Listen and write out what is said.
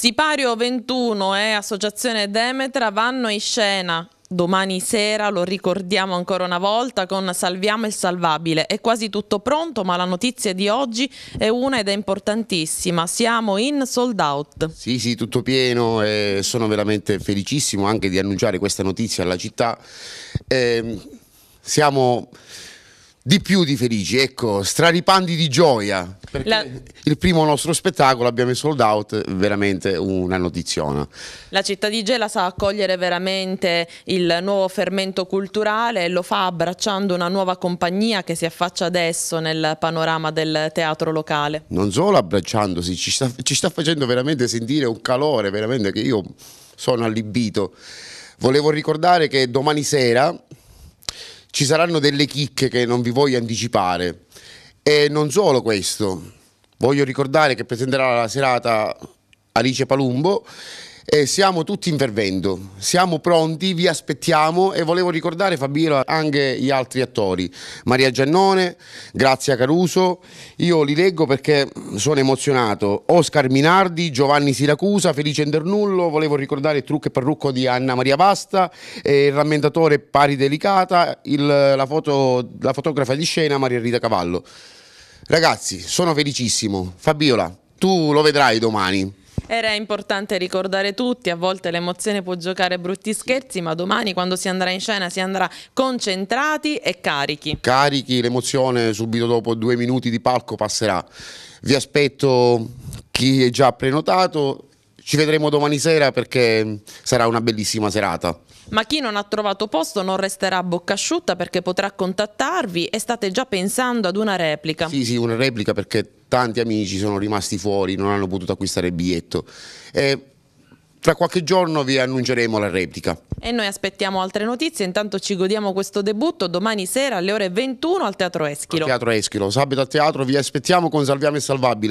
Sipario 21 e eh, Associazione Demetra vanno in scena Domani sera, lo ricordiamo ancora una volta, con Salviamo il Salvabile. È quasi tutto pronto, ma la notizia di oggi è una ed è importantissima. Siamo in sold out. Sì, sì, tutto pieno e eh, sono veramente felicissimo anche di annunciare questa notizia alla città. Eh, siamo di più di felici, ecco, straripandi di gioia. Perché la... il primo nostro spettacolo abbiamo sold out, veramente una notiziona. La città di Gela sa accogliere veramente il nuovo fermento culturale e lo fa abbracciando una nuova compagnia che si affaccia adesso nel panorama del teatro locale. Non solo abbracciandosi, ci sta, ci sta facendo veramente sentire un calore, veramente che io sono allibito. Volevo ricordare che domani sera ci saranno delle chicche che non vi voglio anticipare. E non solo questo, voglio ricordare che presenterà la serata Alice Palumbo e siamo tutti intervento, siamo pronti, vi aspettiamo e volevo ricordare Fabiola anche gli altri attori, Maria Giannone, Grazia Caruso, io li leggo perché sono emozionato, Oscar Minardi, Giovanni Siracusa, Felice Endernullo, volevo ricordare il trucco e parrucco di Anna Maria Pasta, il rammentatore Pari Delicata, il, la, foto, la fotografa di scena Maria Rita Cavallo. Ragazzi, sono felicissimo. Fabiola, tu lo vedrai domani. Era importante ricordare tutti, a volte l'emozione può giocare brutti scherzi, ma domani quando si andrà in scena si andrà concentrati e carichi. Carichi, l'emozione subito dopo due minuti di palco passerà. Vi aspetto chi è già prenotato, ci vedremo domani sera perché sarà una bellissima serata. Ma chi non ha trovato posto non resterà a bocca asciutta perché potrà contattarvi e state già pensando ad una replica. Sì, sì, una replica perché tanti amici sono rimasti fuori, non hanno potuto acquistare il biglietto. E tra qualche giorno vi annunceremo la replica. E noi aspettiamo altre notizie, intanto ci godiamo questo debutto domani sera alle ore 21 al Teatro Eschilo. Al teatro Eschilo, sabato a teatro, vi aspettiamo con Salviamo e Salvabile.